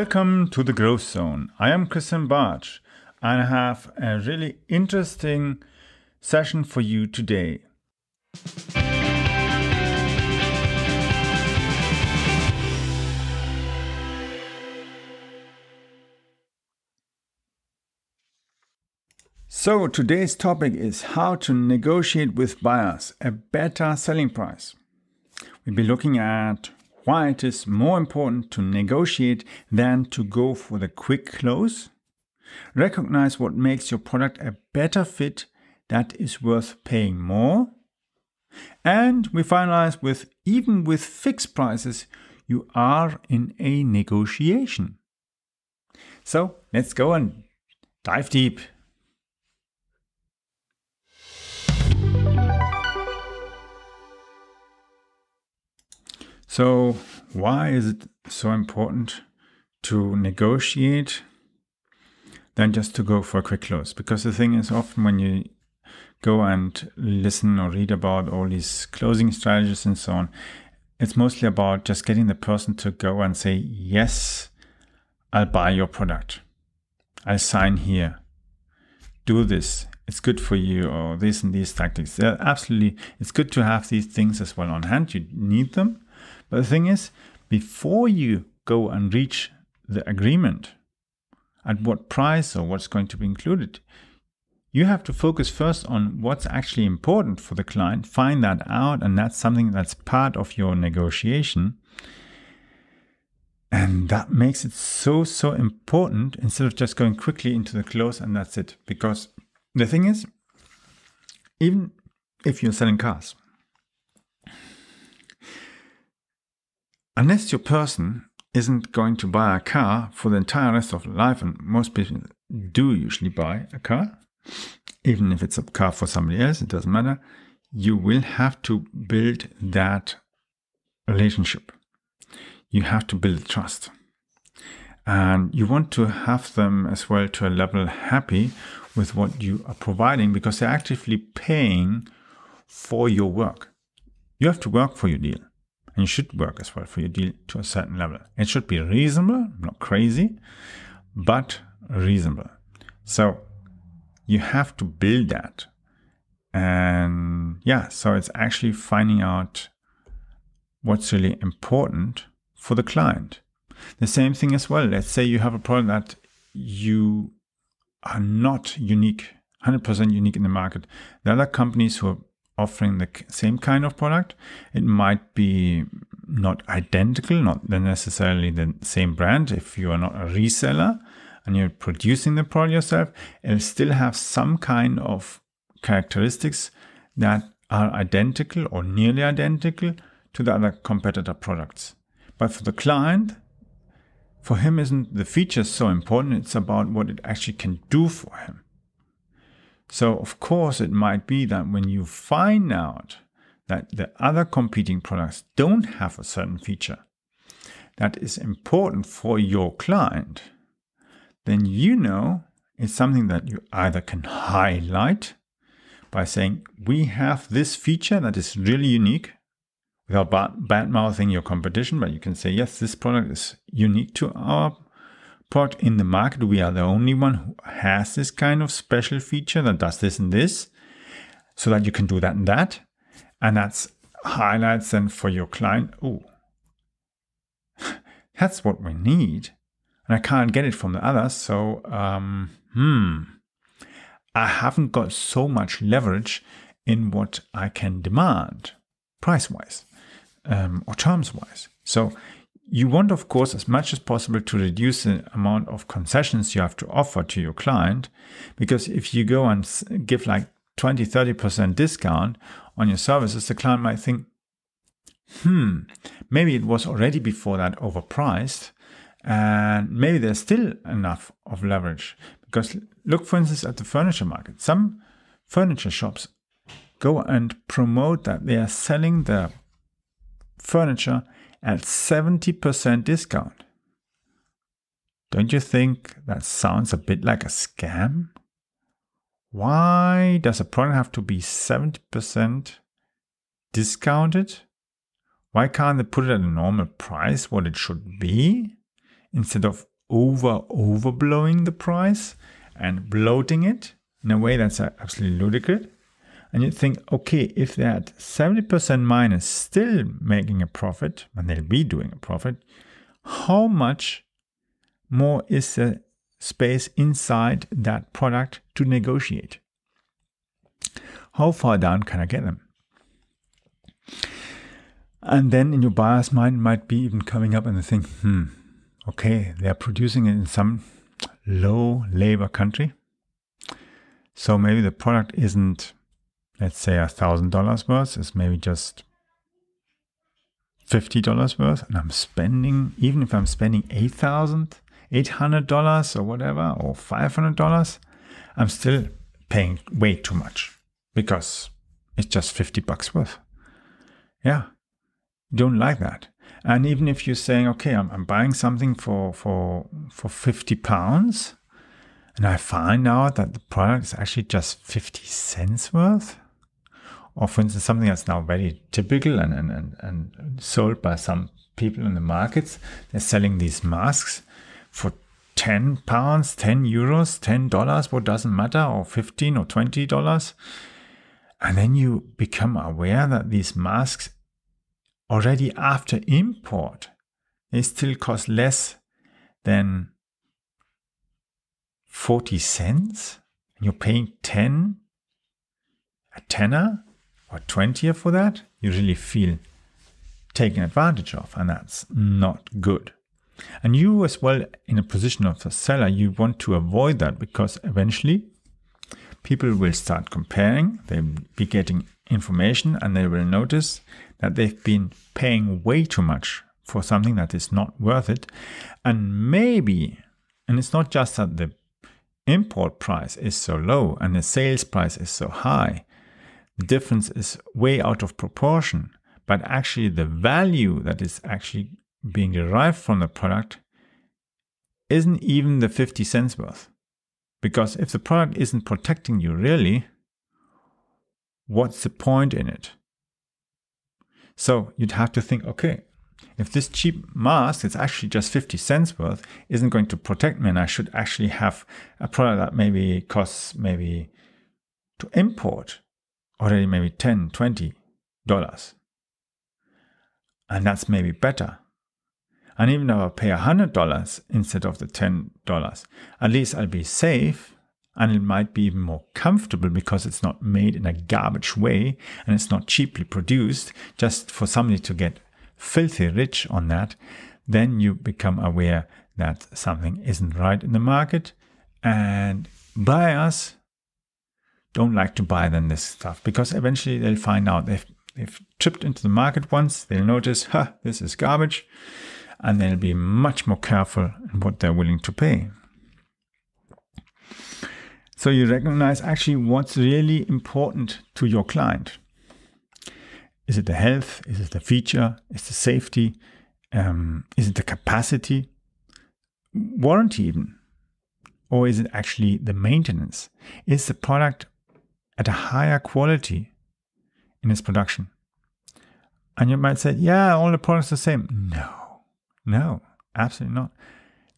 Welcome to the Growth Zone. I am Christian Bartsch and I have a really interesting session for you today. So, today's topic is how to negotiate with buyers a better selling price. We'll be looking at why it is more important to negotiate than to go for the quick close. Recognize what makes your product a better fit that is worth paying more. And we finalize with even with fixed prices, you are in a negotiation. So let's go and dive deep. So why is it so important to negotiate than just to go for a quick close? Because the thing is often when you go and listen or read about all these closing strategies and so on, it's mostly about just getting the person to go and say, yes, I'll buy your product. I'll sign here. Do this. It's good for you or this and these tactics. They're absolutely, it's good to have these things as well on hand. You need them but the thing is, before you go and reach the agreement, at what price or what's going to be included, you have to focus first on what's actually important for the client, find that out, and that's something that's part of your negotiation. And that makes it so, so important instead of just going quickly into the close and that's it. Because the thing is, even if you're selling cars, unless your person isn't going to buy a car for the entire rest of life, and most people do usually buy a car, even if it's a car for somebody else, it doesn't matter, you will have to build that relationship. You have to build trust. And you want to have them as well to a level happy with what you are providing because they're actively paying for your work. You have to work for your deal and it should work as well for your deal to a certain level. It should be reasonable, not crazy, but reasonable. So you have to build that. And yeah, so it's actually finding out what's really important for the client. The same thing as well. Let's say you have a product that you are not unique, 100% unique in the market. There are companies who are offering the same kind of product. It might be not identical, not necessarily the same brand if you are not a reseller and you're producing the product yourself. It'll still have some kind of characteristics that are identical or nearly identical to the other competitor products. But for the client, for him isn't the features so important, it's about what it actually can do for him. So, of course, it might be that when you find out that the other competing products don't have a certain feature that is important for your client, then you know it's something that you either can highlight by saying, We have this feature that is really unique without bad mouthing your competition, but you can say, Yes, this product is unique to our in the market. We are the only one who has this kind of special feature that does this and this so that you can do that and that. And that's highlights then for your client. Oh, that's what we need. And I can't get it from the others. So, um, hmm, I haven't got so much leverage in what I can demand price wise um, or terms wise. So you want, of course, as much as possible to reduce the amount of concessions you have to offer to your client, because if you go and give like 20, 30% discount on your services, the client might think, hmm, maybe it was already before that overpriced, and maybe there's still enough of leverage. Because look, for instance, at the furniture market. Some furniture shops go and promote that they are selling their furniture at 70% discount. Don't you think that sounds a bit like a scam? Why does a product have to be 70% discounted? Why can't they put it at a normal price, what it should be, instead of over overblowing the price and bloating it in a way that's absolutely ludicrous? And you think, okay, if that 70% mine is still making a profit, and they'll be doing a profit, how much more is the space inside that product to negotiate? How far down can I get them? And then in your buyer's mind might be even coming up and they think, hmm, okay, they're producing it in some low labor country. So maybe the product isn't let's say a thousand dollars worth is maybe just fifty dollars worth, and I'm spending even if I'm spending eight thousand, eight hundred dollars or whatever, or five hundred dollars, I'm still paying way too much because it's just fifty bucks worth. Yeah, don't like that. And even if you're saying, okay, I'm, I'm buying something for for for fifty pounds, and I find out that the product is actually just fifty cents worth or for instance, something that's now very typical and, and, and, and sold by some people in the markets, they're selling these masks for 10 pounds, 10 euros, 10 dollars, what doesn't matter, or 15 or 20 dollars. And then you become aware that these masks already after import, they still cost less than 40 cents. And you're paying 10, a tenner or twenty for that, you really feel taken advantage of, and that's not good. And you, as well, in a position of a seller, you want to avoid that because eventually people will start comparing, they'll be getting information, and they will notice that they've been paying way too much for something that is not worth it. And maybe, and it's not just that the import price is so low and the sales price is so high, the difference is way out of proportion, but actually the value that is actually being derived from the product isn't even the 50 cents worth. Because if the product isn't protecting you really, what's the point in it? So you'd have to think, okay, if this cheap mask that's actually just 50 cents worth isn't going to protect me and I should actually have a product that maybe costs maybe to import already maybe 10, 20 dollars. And that's maybe better. And even if I pay $100 instead of the $10, at least I'll be safe and it might be even more comfortable because it's not made in a garbage way and it's not cheaply produced. Just for somebody to get filthy rich on that, then you become aware that something isn't right in the market and buyers don't like to buy them this stuff because eventually they'll find out they've, they've tripped into the market once, they'll notice, huh, this is garbage, and they'll be much more careful in what they're willing to pay. So you recognize actually what's really important to your client. Is it the health? Is it the feature? Is it the safety? Um, is it the capacity? Warranty even? Or is it actually the maintenance? Is the product at a higher quality in its production. And you might say, yeah, all the products are the same. No, no, absolutely not.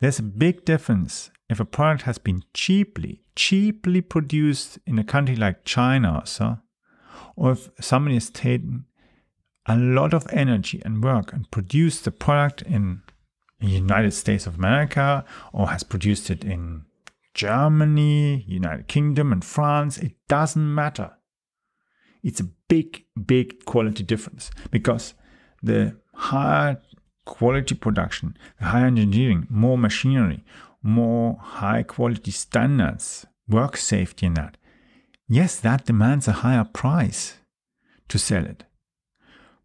There's a big difference if a product has been cheaply, cheaply produced in a country like China or so, or if somebody has taken a lot of energy and work and produced the product in the United States of America or has produced it in Germany, United Kingdom, and France, it doesn't matter. It's a big, big quality difference because the higher quality production, the higher engineering, more machinery, more high quality standards, work safety, and that, yes, that demands a higher price to sell it.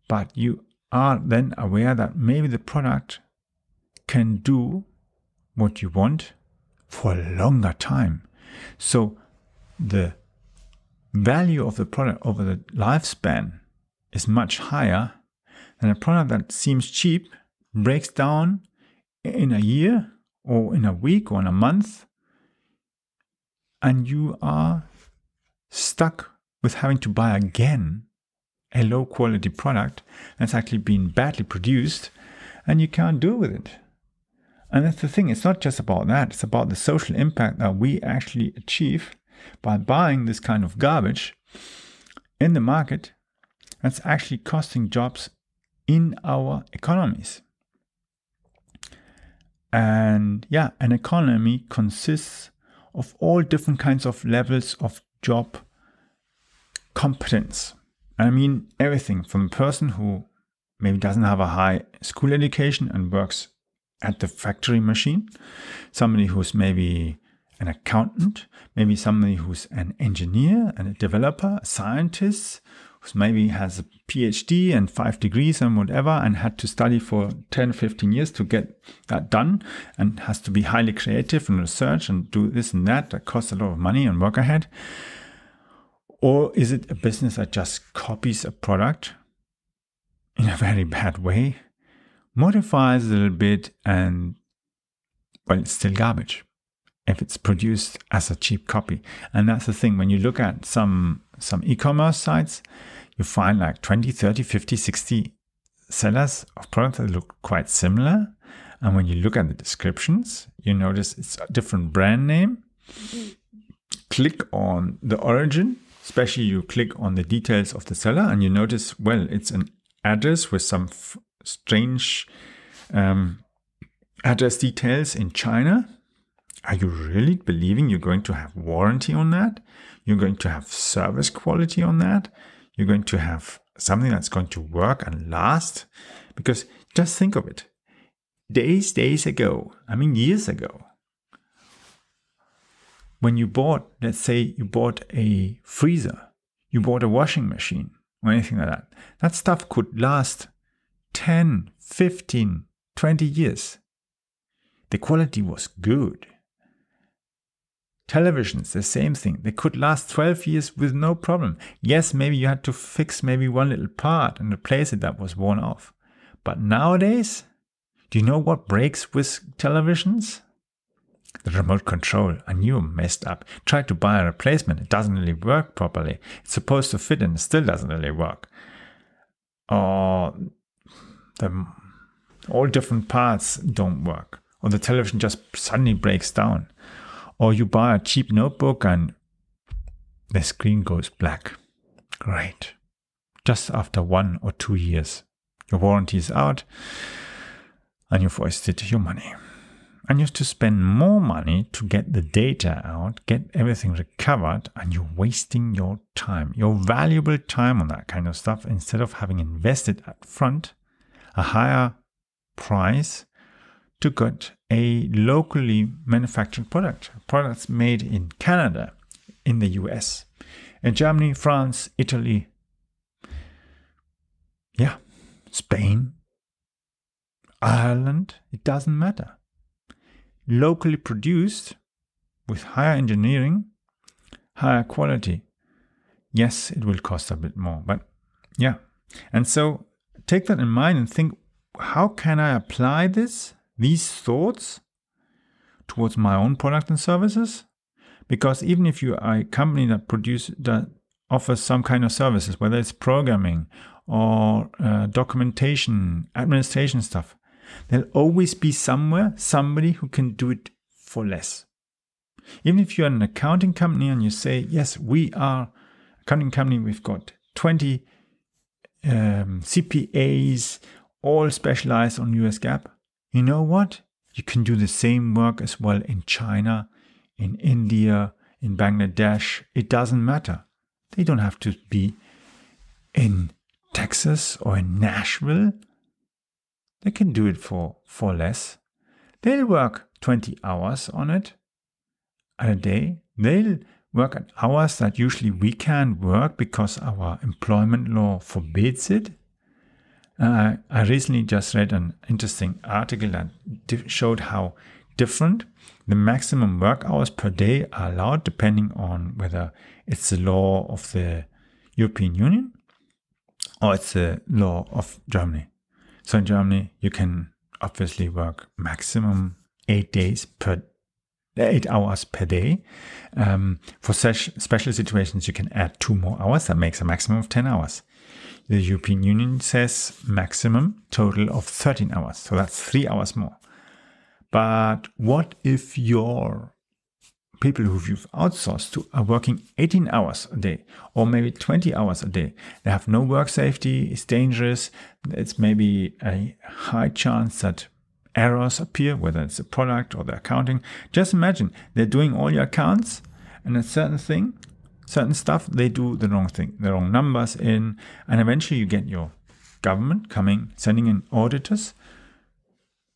But you are then aware that maybe the product can do what you want for a longer time. So the value of the product over the lifespan is much higher than a product that seems cheap, breaks down in a year or in a week or in a month, and you are stuck with having to buy again a low quality product that's actually been badly produced and you can't do with it. And that's the thing, it's not just about that, it's about the social impact that we actually achieve by buying this kind of garbage in the market that's actually costing jobs in our economies. And yeah, an economy consists of all different kinds of levels of job competence. I mean, everything from a person who maybe doesn't have a high school education and works at the factory machine, somebody who's maybe an accountant, maybe somebody who's an engineer and a developer, a scientist, who's maybe has a PhD and five degrees and whatever, and had to study for 10, 15 years to get that done, and has to be highly creative and research and do this and that. That costs a lot of money and work ahead. Or is it a business that just copies a product in a very bad way modifies a little bit and, well, it's still garbage if it's produced as a cheap copy. And that's the thing, when you look at some, some e-commerce sites, you find like 20, 30, 50, 60 sellers of products that look quite similar. And when you look at the descriptions, you notice it's a different brand name. Click on the origin, especially you click on the details of the seller and you notice, well, it's an address with some strange um, address details in China. Are you really believing you're going to have warranty on that? You're going to have service quality on that? You're going to have something that's going to work and last? Because just think of it. Days, days ago, I mean years ago, when you bought, let's say you bought a freezer, you bought a washing machine or anything like that, that stuff could last 10, 15, 20 years. The quality was good. Televisions, the same thing. They could last 12 years with no problem. Yes, maybe you had to fix maybe one little part and replace it that was worn off. But nowadays, do you know what breaks with televisions? The remote control. I knew messed up. Tried to buy a replacement. It doesn't really work properly. It's supposed to fit and it still doesn't really work. Or the all different parts don't work or the television just suddenly breaks down or you buy a cheap notebook and the screen goes black great just after one or two years your warranty is out and you've wasted your money and you have to spend more money to get the data out, get everything recovered, and you're wasting your time, your valuable time on that kind of stuff instead of having invested up front a higher price to get a locally manufactured product, products made in Canada, in the US, in Germany, France, Italy, yeah, Spain, Ireland, it doesn't matter. Locally produced with higher engineering, higher quality. Yes, it will cost a bit more, but yeah. And so take that in mind and think how can I apply this, these thoughts, towards my own product and services? Because even if you are a company that produces that offers some kind of services, whether it's programming or uh, documentation, administration stuff, there'll always be somewhere somebody who can do it for less. Even if you're an accounting company and you say, yes, we are accounting company, we've got 20 um, CPAs all specialize on US GAAP, you know what? You can do the same work as well in China, in India, in Bangladesh. It doesn't matter. They don't have to be in Texas or in Nashville. They can do it for, for less. They'll work 20 hours on it a day. They'll work at hours that usually we can't work because our employment law forbids it. Uh, I recently just read an interesting article that showed how different the maximum work hours per day are allowed depending on whether it's the law of the European Union or it's the law of Germany. So in Germany, you can obviously work maximum eight days per eight hours per day. Um, for such special situations, you can add two more hours. That makes a maximum of 10 hours. The European Union says maximum total of 13 hours. So that's three hours more. But what if your people who you've outsourced to are working 18 hours a day or maybe 20 hours a day? They have no work safety, it's dangerous, it's maybe a high chance that errors appear, whether it's the product or the accounting. Just imagine they're doing all your accounts and a certain thing, certain stuff, they do the wrong thing, the wrong numbers in, and eventually you get your government coming, sending in auditors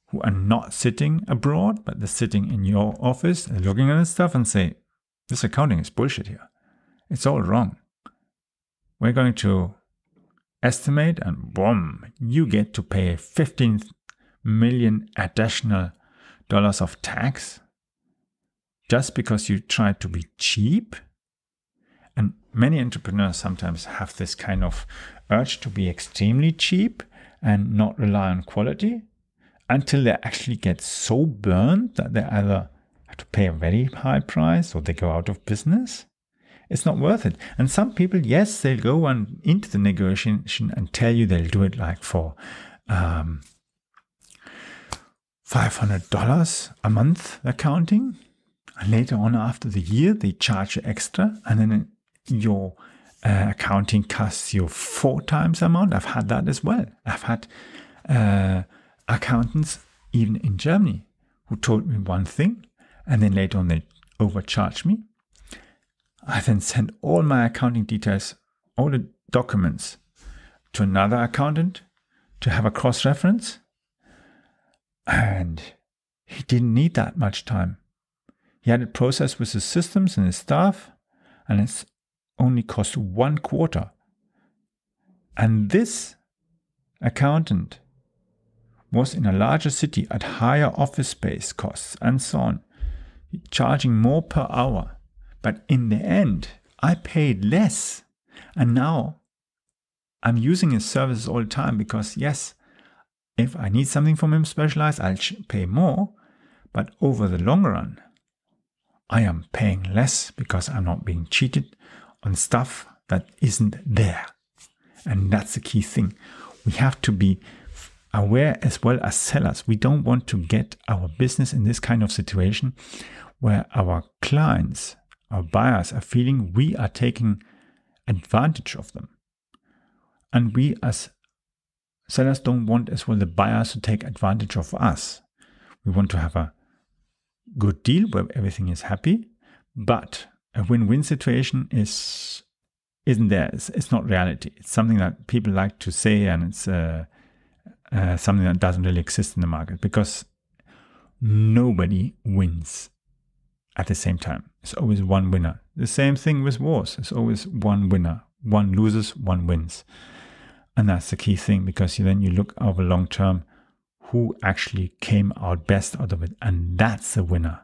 who are not sitting abroad, but they're sitting in your office and looking at this stuff and say, this accounting is bullshit here. It's all wrong. We're going to estimate and boom, you get to pay 15 million additional dollars of tax just because you try to be cheap. And many entrepreneurs sometimes have this kind of urge to be extremely cheap and not rely on quality until they actually get so burned that they either have to pay a very high price or they go out of business. It's not worth it. And some people, yes, they'll go on into the negotiation and tell you they'll do it like for um, $500 a month accounting. And later on, after the year, they charge you extra, and then your uh, accounting costs you four times the amount. I've had that as well. I've had uh, accountants, even in Germany, who told me one thing, and then later on they overcharged me. I then sent all my accounting details, all the documents, to another accountant to have a cross reference and he didn't need that much time. He had it processed with his systems and his staff, and it's only cost one quarter. And this accountant was in a larger city at higher office space costs and so on, charging more per hour. But in the end, I paid less. And now I'm using his services all the time because, yes, if I need something from him specialized, I'll pay more, but over the long run, I am paying less because I'm not being cheated on stuff that isn't there. And that's the key thing. We have to be aware as well as sellers. We don't want to get our business in this kind of situation where our clients, our buyers are feeling we are taking advantage of them. And we as sellers don't want as well the buyers to take advantage of us. We want to have a good deal where everything is happy, but a win-win situation is isn't there. It's, it's not reality. It's something that people like to say, and it's uh, uh, something that doesn't really exist in the market because nobody wins at the same time. It's always one winner. The same thing with wars. It's always one winner. One loses, one wins. And that's the key thing because then you look over long term who actually came out best out of it. And that's the winner.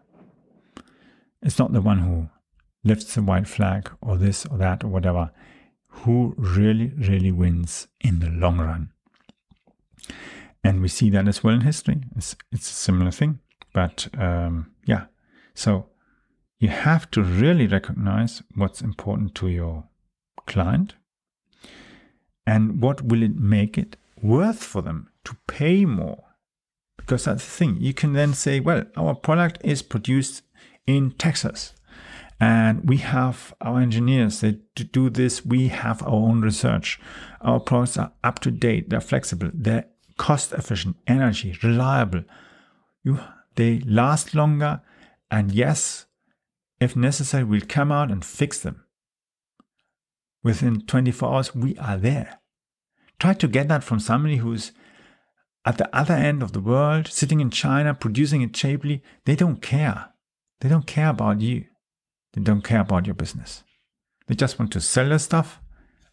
It's not the one who lifts the white flag or this or that or whatever. Who really, really wins in the long run. And we see that as well in history. It's, it's a similar thing. But um, yeah, so you have to really recognize what's important to your client and what will it make it worth for them to pay more? Because that's the thing. You can then say, well, our product is produced in Texas. And we have our engineers that do this. We have our own research. Our products are up to date. They're flexible. They're cost efficient, energy, reliable. You, they last longer. And yes, if necessary, we'll come out and fix them within 24 hours, we are there. Try to get that from somebody who's at the other end of the world, sitting in China, producing it cheaply. They don't care. They don't care about you. They don't care about your business. They just want to sell their stuff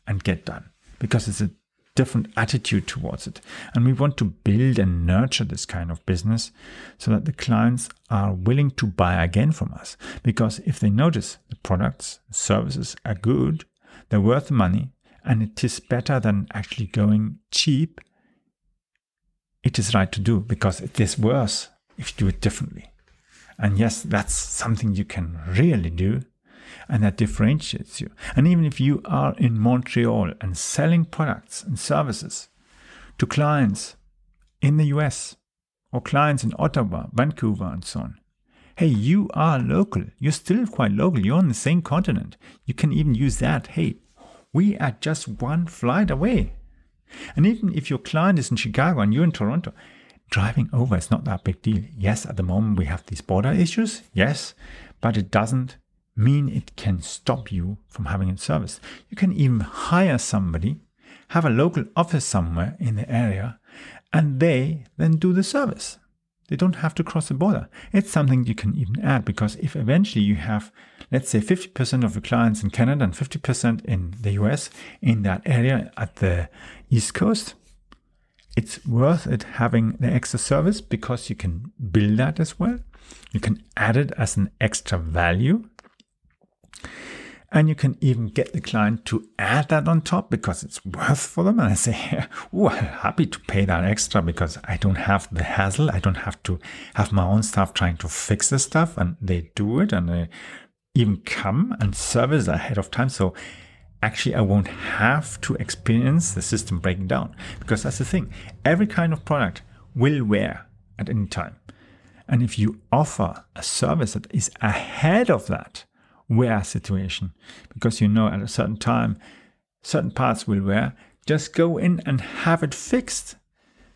and get done because it's a different attitude towards it. And we want to build and nurture this kind of business so that the clients are willing to buy again from us. Because if they notice the products, services are good, they're worth money, and it is better than actually going cheap. It is right to do because it is worse if you do it differently. And yes, that's something you can really do and that differentiates you. And even if you are in Montreal and selling products and services to clients in the US or clients in Ottawa, Vancouver, and so on, Hey, you are local. You're still quite local. You're on the same continent. You can even use that. Hey, we are just one flight away. And even if your client is in Chicago and you're in Toronto, driving over is not that big deal. Yes, at the moment we have these border issues. Yes, but it doesn't mean it can stop you from having a service. You can even hire somebody, have a local office somewhere in the area, and they then do the service. They don't have to cross the border. It's something you can even add because if eventually you have, let's say 50% of your clients in Canada and 50% in the US in that area at the East Coast, it's worth it having the extra service because you can build that as well. You can add it as an extra value. And you can even get the client to add that on top because it's worth for them. And I say, oh, I'm happy to pay that extra because I don't have the hassle. I don't have to have my own staff trying to fix the stuff. And they do it and they even come and service ahead of time. So actually I won't have to experience the system breaking down because that's the thing. Every kind of product will wear at any time. And if you offer a service that is ahead of that, wear situation because you know at a certain time certain parts will wear just go in and have it fixed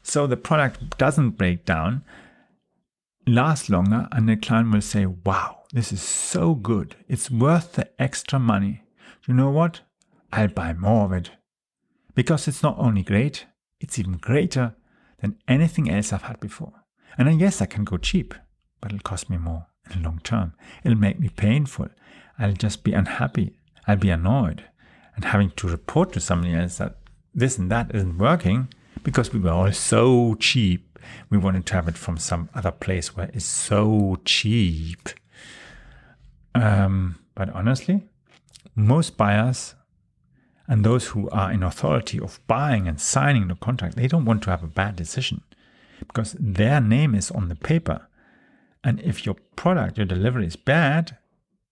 so the product doesn't break down last longer and the client will say wow this is so good it's worth the extra money you know what i'll buy more of it because it's not only great it's even greater than anything else i've had before and i yes i can go cheap but it'll cost me more in the long term it'll make me painful I'll just be unhappy. I'll be annoyed. And having to report to somebody else that this and that isn't working because we were all so cheap. We wanted to have it from some other place where it's so cheap. Um, but honestly, most buyers and those who are in authority of buying and signing the contract, they don't want to have a bad decision because their name is on the paper. And if your product, your delivery is bad,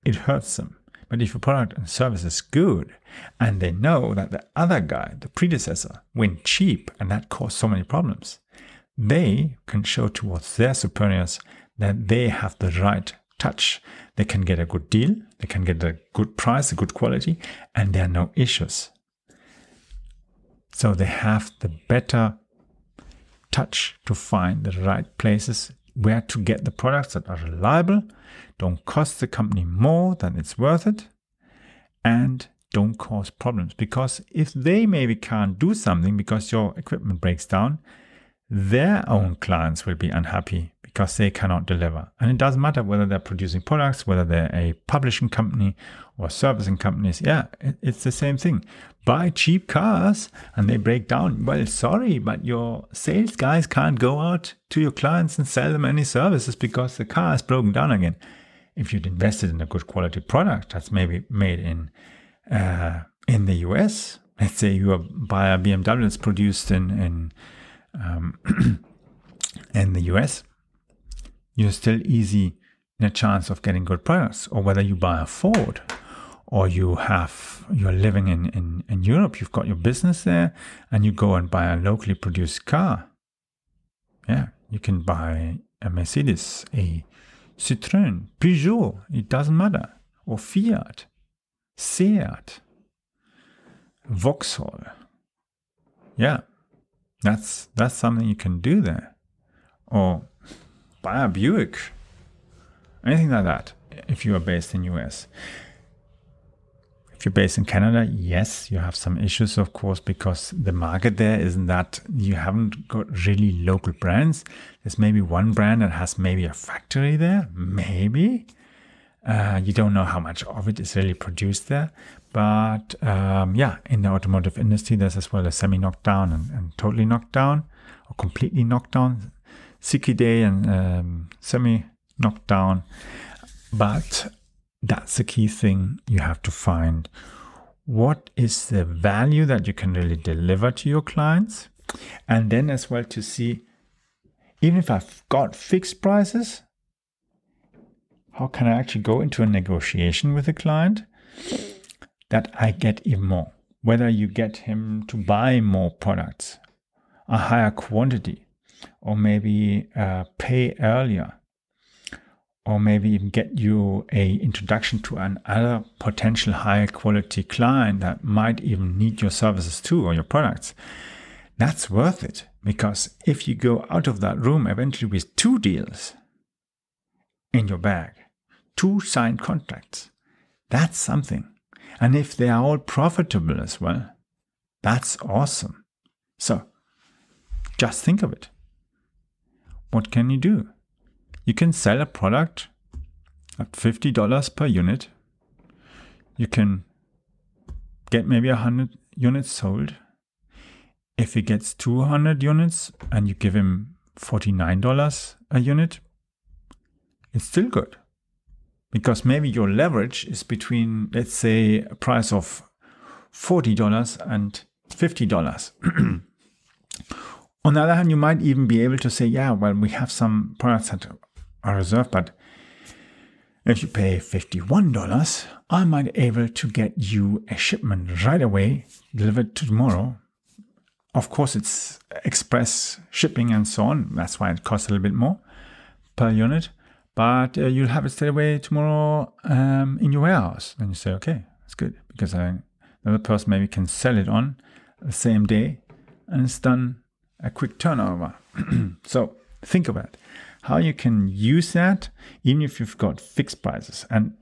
it hurts them. But if your product and service is good, and they know that the other guy, the predecessor, went cheap and that caused so many problems, they can show towards their superiors that they have the right touch. They can get a good deal, they can get a good price, a good quality, and there are no issues. So they have the better touch to find the right places where to get the products that are reliable, don't cost the company more than it's worth it, and don't cause problems. Because if they maybe can't do something because your equipment breaks down, their own clients will be unhappy because they cannot deliver. And it doesn't matter whether they're producing products, whether they're a publishing company or servicing companies. Yeah, it's the same thing. Buy cheap cars and they break down. Well, sorry, but your sales guys can't go out to your clients and sell them any services because the car is broken down again. If you'd invested in a good quality product that's maybe made in uh, in the US, let's say you buy a BMW that's produced in in um, in the US you're still easy in a chance of getting good products or whether you buy a Ford or you have you're living in, in, in Europe, you've got your business there and you go and buy a locally produced car. Yeah, you can buy a Mercedes, a Citroën, Peugeot, it doesn't matter, or Fiat, Seat, Vauxhall. Yeah, that's that's something you can do there. Or buy a Buick, anything like that. If you are based in US, if you're based in Canada, yes, you have some issues, of course, because the market there isn't that you haven't got really local brands. There's maybe one brand that has maybe a factory there, maybe. Uh, you don't know how much of it is really produced there. But um, yeah, in the automotive industry, there's as well a semi knockdown and, and totally knockdown or completely knockdown sicky day and um, semi knocked down. But that's the key thing you have to find. What is the value that you can really deliver to your clients? And then as well to see, even if I've got fixed prices, how can I actually go into a negotiation with a client that I get even more? Whether you get him to buy more products, a higher quantity, or maybe uh, pay earlier or maybe even get you a introduction to another potential high quality client that might even need your services too or your products that's worth it because if you go out of that room eventually with two deals in your bag two signed contracts that's something and if they are all profitable as well that's awesome so just think of it what can you do? You can sell a product at $50 per unit. You can get maybe 100 units sold. If he gets 200 units and you give him $49 a unit, it's still good. Because maybe your leverage is between, let's say, a price of $40 and $50. On the other hand, you might even be able to say, yeah, well, we have some products that are reserved, but if you pay $51, I might be able to get you a shipment right away, delivered tomorrow. Of course, it's express shipping and so on. That's why it costs a little bit more per unit. But uh, you'll have it straight away tomorrow um, in your warehouse. Then you say, okay, that's good because another person maybe can sell it on the same day and it's done a quick turnover. so think about how you can use that even if you've got fixed prices. And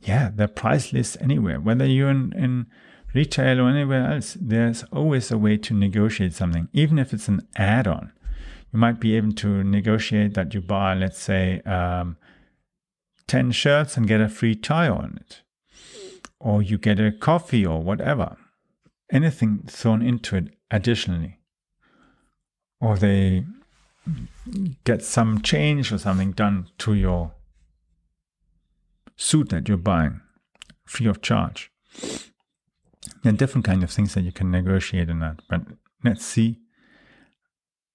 yeah, they are price anywhere, whether you're in, in retail or anywhere else, there's always a way to negotiate something, even if it's an add-on. You might be able to negotiate that you buy, let's say, um, 10 shirts and get a free tie on it. Or you get a coffee or whatever. Anything thrown into it additionally or they get some change or something done to your suit that you're buying free of charge. There are different kind of things that you can negotiate in that, but let's see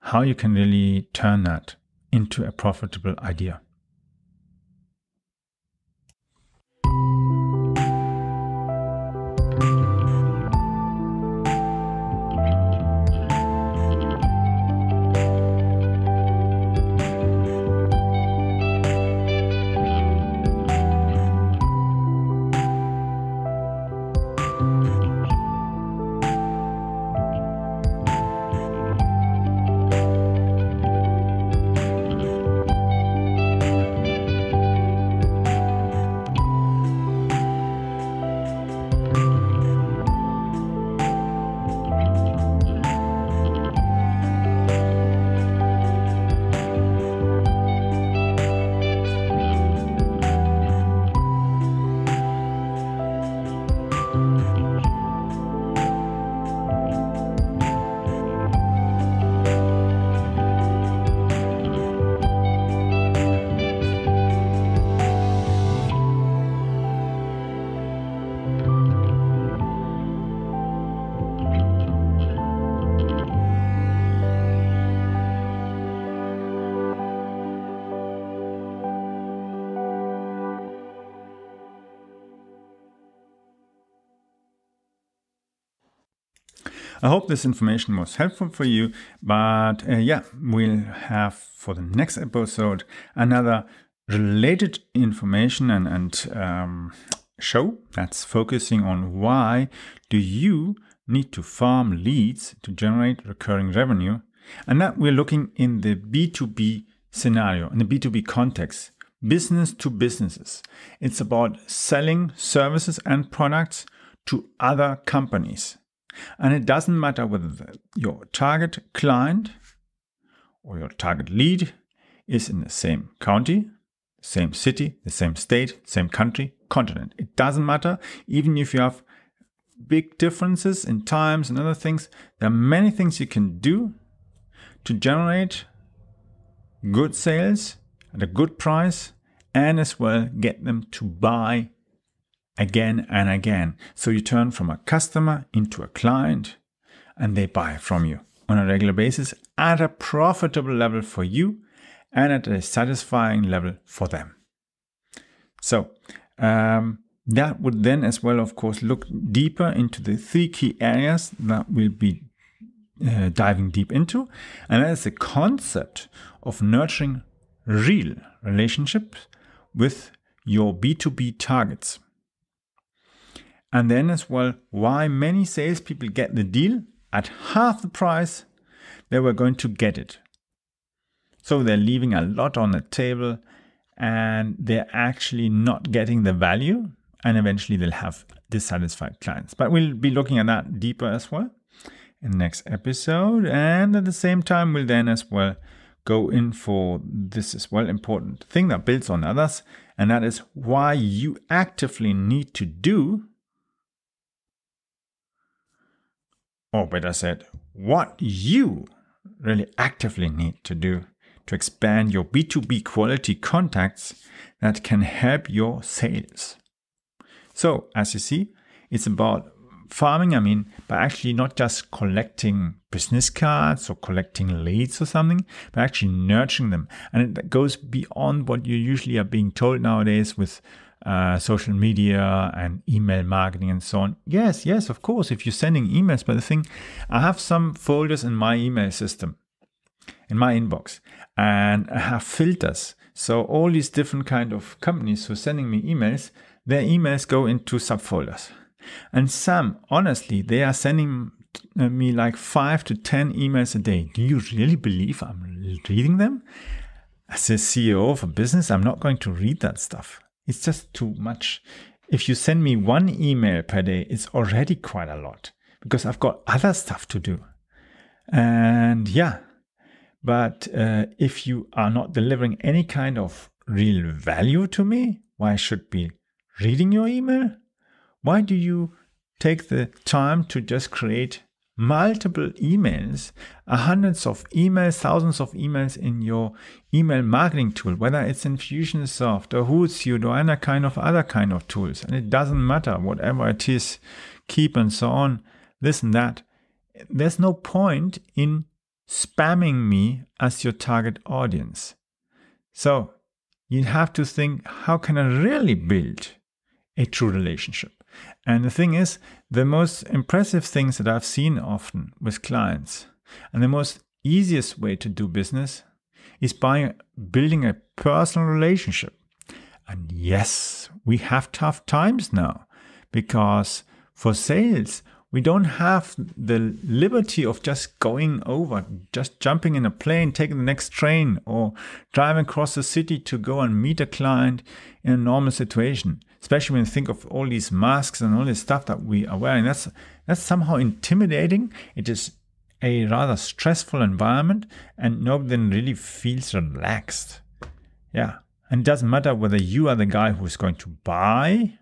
how you can really turn that into a profitable idea. I hope this information was helpful for you. But uh, yeah, we'll have for the next episode another related information and, and um, show that's focusing on why do you need to farm leads to generate recurring revenue. And that we're looking in the B2B scenario, in the B2B context, business to businesses. It's about selling services and products to other companies. And it doesn't matter whether your target client or your target lead is in the same county, same city, the same state, same country, continent. It doesn't matter, even if you have big differences in times and other things. There are many things you can do to generate good sales at a good price and as well get them to buy again and again. So you turn from a customer into a client and they buy from you on a regular basis at a profitable level for you and at a satisfying level for them. So um, that would then as well, of course, look deeper into the three key areas that we'll be uh, diving deep into. And that is the concept of nurturing real relationships with your B2B targets. And then as well, why many salespeople get the deal at half the price they were going to get it. So they're leaving a lot on the table and they're actually not getting the value and eventually they'll have dissatisfied clients. But we'll be looking at that deeper as well in the next episode. And at the same time, we'll then as well go in for this as well important thing that builds on others. And that is why you actively need to do or oh, better said, what you really actively need to do to expand your B2B quality contacts that can help your sales. So, as you see, it's about farming, I mean, by actually not just collecting business cards or collecting leads or something, but actually nurturing them. And it goes beyond what you usually are being told nowadays with uh, social media and email marketing and so on. Yes, yes, of course, if you're sending emails, but the thing, I have some folders in my email system, in my inbox, and I have filters. So all these different kind of companies who are sending me emails, their emails go into subfolders. And some, honestly, they are sending me like five to 10 emails a day. Do you really believe I'm reading them? As a CEO of a business, I'm not going to read that stuff. It's just too much. If you send me one email per day, it's already quite a lot because I've got other stuff to do. And yeah, but uh, if you are not delivering any kind of real value to me, why should be reading your email? Why do you take the time to just create multiple emails, uh, hundreds of emails, thousands of emails in your email marketing tool, whether it's Infusionsoft or Hootsuite or any kind of other kind of tools. And it doesn't matter, whatever it is, keep and so on, this and that. There's no point in spamming me as your target audience. So you have to think, how can I really build a true relationship? And the thing is, the most impressive things that I've seen often with clients and the most easiest way to do business is by building a personal relationship. And yes, we have tough times now because for sales, we don't have the liberty of just going over, just jumping in a plane, taking the next train, or driving across the city to go and meet a client in a normal situation especially when you think of all these masks and all this stuff that we are wearing. That's that's somehow intimidating. It is a rather stressful environment, and nobody then really feels relaxed. Yeah, and it doesn't matter whether you are the guy who's going to buy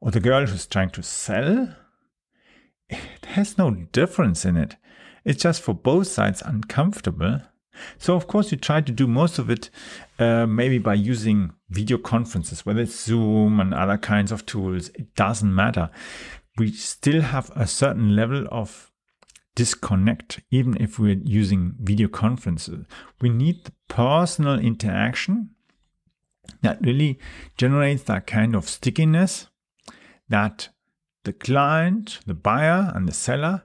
or the girl who's trying to sell. It has no difference in it. It's just for both sides uncomfortable so of course you try to do most of it uh, maybe by using video conferences, whether it's Zoom and other kinds of tools, it doesn't matter. We still have a certain level of disconnect, even if we're using video conferences. We need the personal interaction that really generates that kind of stickiness that the client, the buyer, and the seller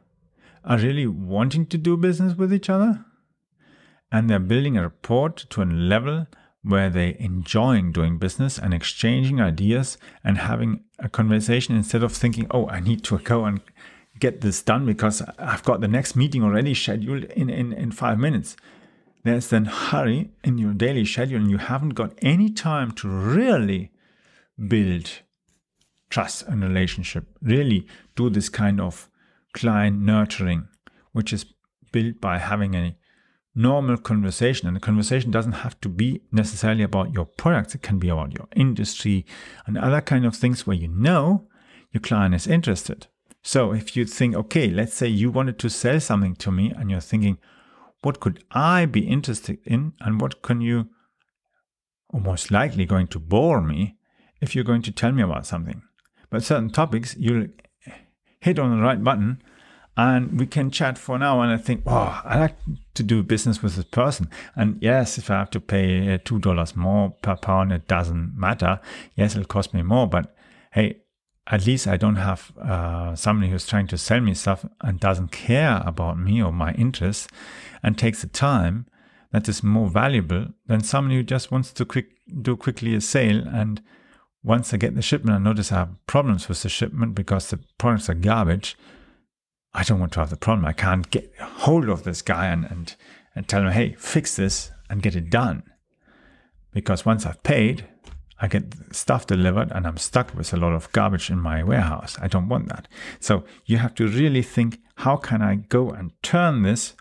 are really wanting to do business with each other and they're building a rapport to a level where they're enjoying doing business and exchanging ideas and having a conversation instead of thinking, oh, I need to go and get this done because I've got the next meeting already scheduled in, in, in five minutes. There's then hurry in your daily schedule and you haven't got any time to really build trust and relationship, really do this kind of client nurturing, which is built by having a normal conversation. And the conversation doesn't have to be necessarily about your products. It can be about your industry and other kind of things where you know your client is interested. So if you think, okay, let's say you wanted to sell something to me and you're thinking, what could I be interested in and what can you most likely going to bore me if you're going to tell me about something. But certain topics you'll hit on the right button and we can chat for now. And I think, oh, I like to do business with this person. And yes, if I have to pay uh, two dollars more per pound, it doesn't matter. Yes, it'll cost me more, but hey, at least I don't have uh, somebody who's trying to sell me stuff and doesn't care about me or my interests, and takes the time that is more valuable than somebody who just wants to quick do quickly a sale and. Once I get the shipment, I notice I have problems with the shipment because the products are garbage I don't want to have the problem. I can't get hold of this guy and, and, and tell him, hey, fix this and get it done. Because once I've paid, I get stuff delivered and I'm stuck with a lot of garbage in my warehouse. I don't want that. So you have to really think how can I go and turn this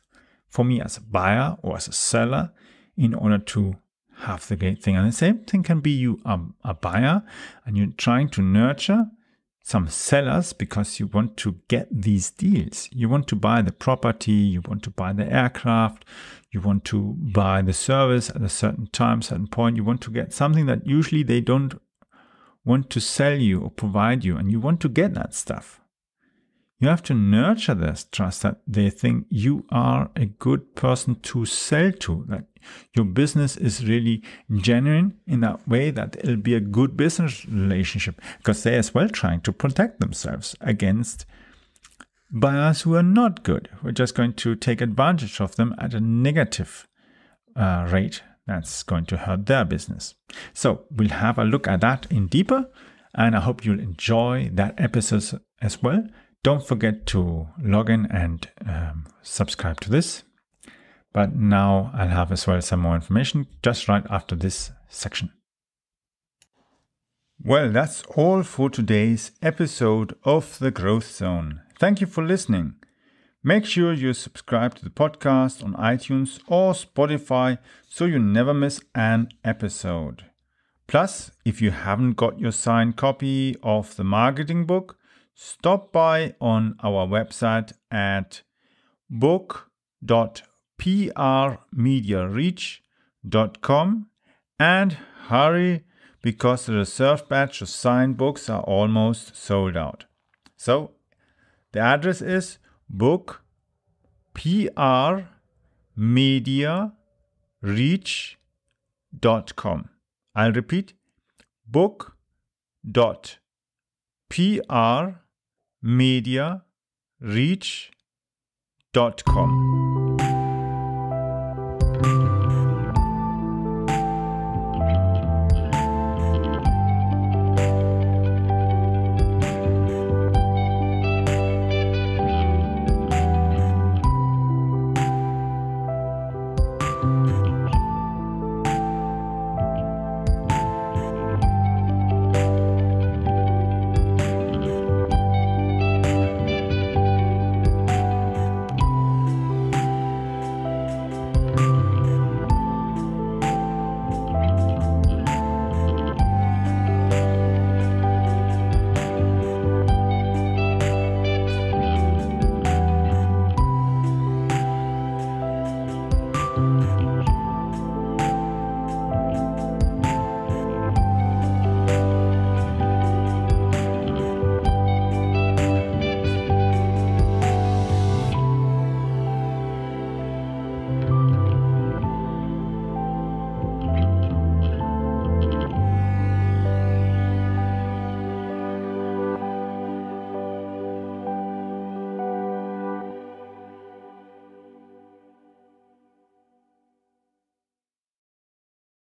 for me as a buyer or as a seller in order to have the great thing. And the same thing can be you are um, a buyer and you're trying to nurture some sellers because you want to get these deals. You want to buy the property, you want to buy the aircraft, you want to buy the service at a certain time, certain point. You want to get something that usually they don't want to sell you or provide you, and you want to get that stuff. You have to nurture this trust that they think you are a good person to sell to, that your business is really genuine in that way, that it'll be a good business relationship because they're as well trying to protect themselves against buyers who are not good, who are just going to take advantage of them at a negative uh, rate that's going to hurt their business. So we'll have a look at that in deeper, and I hope you'll enjoy that episode as well. Don't forget to log in and um, subscribe to this. But now I'll have as well some more information just right after this section. Well, that's all for today's episode of The Growth Zone. Thank you for listening. Make sure you subscribe to the podcast on iTunes or Spotify so you never miss an episode. Plus, if you haven't got your signed copy of the marketing book, stop by on our website at book.prmediareach.com and hurry because the reserved batch of signed books are almost sold out. So the address is book I'll repeat book dot PR media reach.com.